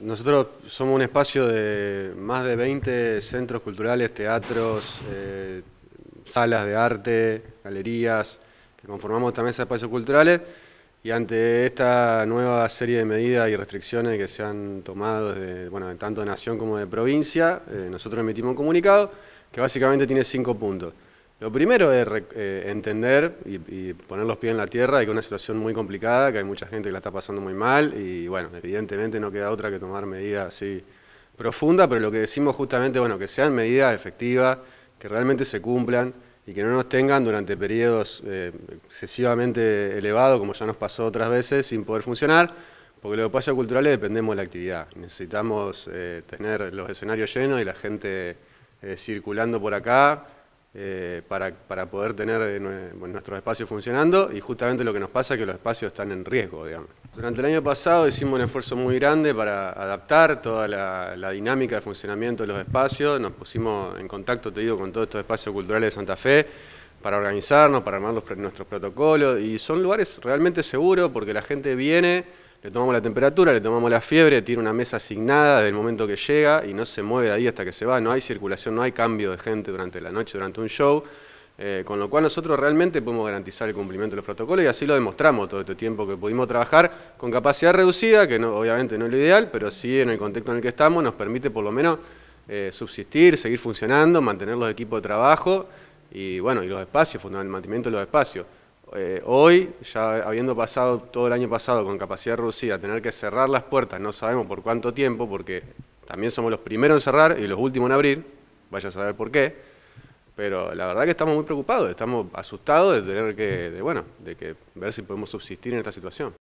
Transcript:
Nosotros somos un espacio de más de 20 centros culturales, teatros, eh, salas de arte, galerías, que conformamos también esos espacios culturales. Y ante esta nueva serie de medidas y restricciones que se han tomado desde, bueno, tanto de nación como de provincia, eh, nosotros emitimos un comunicado que básicamente tiene cinco puntos. Lo primero es eh, entender y, poner los pies en la tierra de que es una situación muy complicada, que hay mucha gente que la está pasando muy mal y bueno, evidentemente no queda otra que tomar medidas así profundas, pero lo que decimos justamente, bueno, que sean medidas efectivas, que realmente se cumplan y que no nos tengan durante periodos eh, excesivamente elevados, como ya nos pasó otras veces, sin poder funcionar, porque los espacios culturales dependemos de la actividad. Necesitamos eh, tener los escenarios llenos y la gente circulando por acá eh, para, para, poder tener eh, nuestros espacios funcionando y justamente lo que nos pasa es que los espacios están en riesgo, Durante el año pasado hicimos un esfuerzo muy grande para adaptar toda la, dinámica de funcionamiento de los espacios, nos pusimos en contacto, te digo, con todos estos espacios culturales de Santa Fe, para organizarnos, para armar nuestros protocolos y son lugares realmente seguros porque la gente viene le tomamos la temperatura, le tomamos la fiebre, tiene una mesa asignada desde el momento que llega y no se mueve de ahí hasta que se va. No hay circulación, no hay cambio de gente durante la noche, durante un show. Eh, con lo cual nosotros realmente podemos garantizar el cumplimiento de los protocolos y así lo demostramos todo este tiempo que pudimos trabajar con capacidad reducida, que no, obviamente no es lo ideal, pero sí en el contexto en el que estamos nos permite por lo menos eh, subsistir, seguir funcionando, mantener los equipos de trabajo y bueno, y los espacios, fundamentalmente el mantenimiento de los espacios eh, hoy, ya habiendo pasado todo el año pasado con capacidad reducida, tener que cerrar las puertas, no sabemos por cuánto tiempo, porque también somos los primeros en cerrar y los últimos en abrir, vaya a saber por qué, pero la verdad que estamos muy preocupados, estamos asustados de tener que, de, bueno, de que ver si podemos subsistir en esta situación.